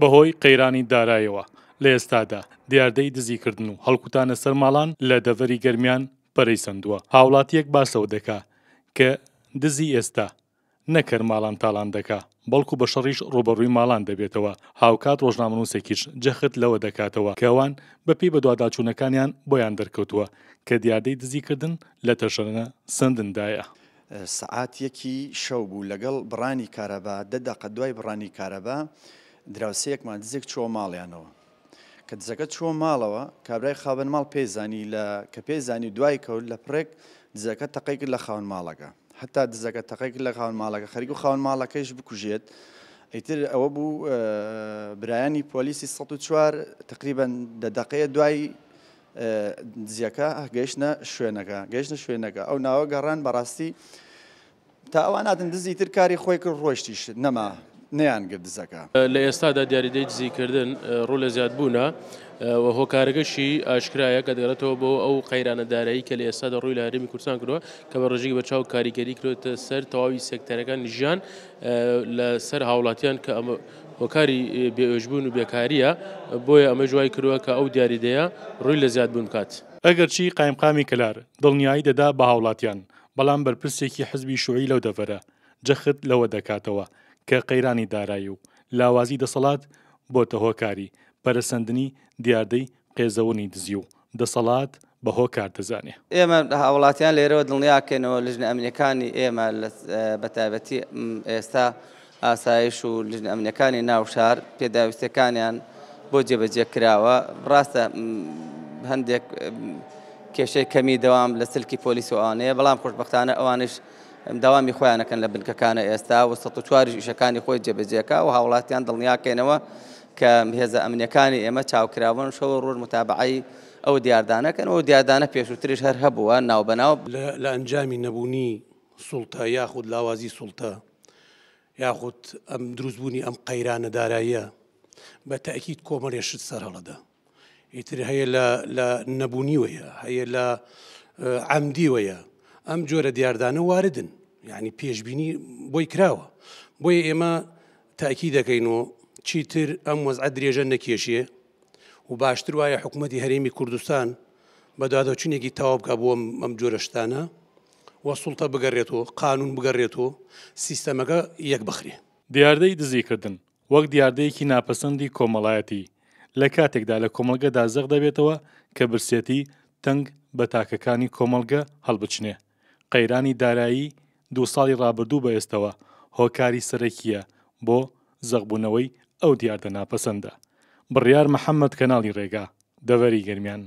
بەهۆی قەیرانی دارایەوە لە ئێستادا دیاردەی دزیکردن و هەڵکوتانە سەرماڵان لە دەڤری گەرمیان پەرەی سندووە هاوڵاتیەک باسەوە دەکا کە دزی ئێستا نەکەر ماڵان تاڵان دەکا بەڵکو بە شەڕیش ڕۆبەڕووی ماڵان دەبێتەوە هاوکات ڕۆژنامنووسێکیش جەخت لەوە دەکاتەوە کەوان بەپی بە دوواداچوونەکانیان بۆیان دەرکەوتووە کە دیادەی دزیکردن لە تەشەنە سندندایە. سعات یەکی شەو بوو لەگەڵ بڕانی کارەبا دەدەق دوای بڕانی کارەبا دراوسەیەکمان دزێک چۆ ماڵیانەوە کە دزەکە چۆ ماڵەوە کابرای خاابن ماڵ پێزانی لە کە پێزانی دوای کەوت لە پرێک دزەکە تەقیکرد لە خاون ماڵەکە حتا دزەکە تەقیک لە خاون ماڵەکە خەریک و خاون ماڵەکەیش بکوژێت ئیتر ئەوە بوو برایانی پۆلیسی 1940 تقریبان دە دقەیە دوای دزیەکە گەیشتە شوێنەکە گەیشتە شوێنەکە ئەو ناوە گەڕان بەڕاستی تا ئەوان نادن دزی تر کاری خۆی کرد ڕۆشتیش نەما نەیان گردزەکە لە ئێستادا دیاریدەی دزیکردن ڕوو لە زیاد بوونە هۆکارەکەشی ئاشکرایە کە دەگەڕێتەوە بۆ ئەو قەیرانە دارایی کە لە ئێستادا ڕووی لە هەرمی کوردستان کردووە کە بە ڕژی بەچاو کاریگەری کرێتە سەر تەواوی سێکتەرەکان ژیان لە سەر هاوڵاتیان کە ئەمە هۆکاری بێژبوون و بێکاریە بۆیە ئەمە جوای کردووە کە ئەو دیاریدەیە ڕووی لە زیاد بوون کات. ئەگەرچی قایمقامی کلار دڵنیایی دەدا بە هاوڵاتیان بەڵام بەرپرسێکی حزبی شوعی لەو دەفەرە جەخت لەوە دەکاتەوە کە قەیرانی دارایی و لاوازی دەسەڵات بۆتە هۆکاری پەرسەندنی دیاردەی قێزەونی دزی و دەسەڵات بە هۆکار دەزانێ ئێمە هاوڵاتیان لێرەوە دڵنیاکەینەوە لژن ئەمنیەکانی ئێمە بەتابەتی ئێستا ئاسایش و لژن ئەمنیەکانی ناوشار پێداویستەکانیان بۆ جێبەجێ کراوە ڕاستە هەندێک کێشەی کەمی دەوام لە سلکی پۆلیس و ئەوانەیە بەڵام خوشببختانە ئەوانش داوامی خۆیانەکەن لە بنکەکانە ئێستا و چواری ئیشەکانی خۆی جێبەجێکە و هاوڵاتیان دڵنیاکەینەوە کە هێزە ئەمنیەکانی ئێمە چاوکراون شەوە ڕۆژ متابعایی ئەو دیاردانەکەن و دیاردانە پێشووتریش هەر هەبووە ناوبەناو لە ئەنجامی نەبوونی سوڵتە یاخود لاوازی سوڵتە یاخود ئەم دروستبوونی ئەم قەیرانە داراییە بە تاکیید کۆمەڕێشت سەرهەڵەدا ئیتر هەیە لە نەبوونیوەیە هەیە لە عەمدیوەیە ئەم جۆرە دیاردانە واردن یعنی پێشببینی بۆی کراوە بۆیە ئێمە تاکی دەکەینەوە چیتر ئەم وەزع درێژە نەکێشیە و باشتر وایە حکوومەتی هەرێمی کوردستان بەدادەچینێکی تاوا بکە بۆم ئەم جۆرەشتانە وەسوڵتە بگەڕێتەوە قانون بگەڕێتەوە سیستەمەکە یەک بخرێ دیاردەی دزیکردن وەک دیاردەیەکی ناپەسەندی کۆمەڵایەتی لە کاتێکدا لە کۆمەلگەدا زەق دەبێتەوە کە برسێتی تەنگ بە تاکەکانی کۆمەلگە هەڵبچنێ قەیرانی دارایی دوو ساڵی ڕابردوو بە ئێستەوە هۆکاری سەرەکیە بۆ زەقبوونەوەی ئەو دیاردە ناپەسەندە بڕیار محەممەد کەناڵی ڕێگا دەوەری گرمیان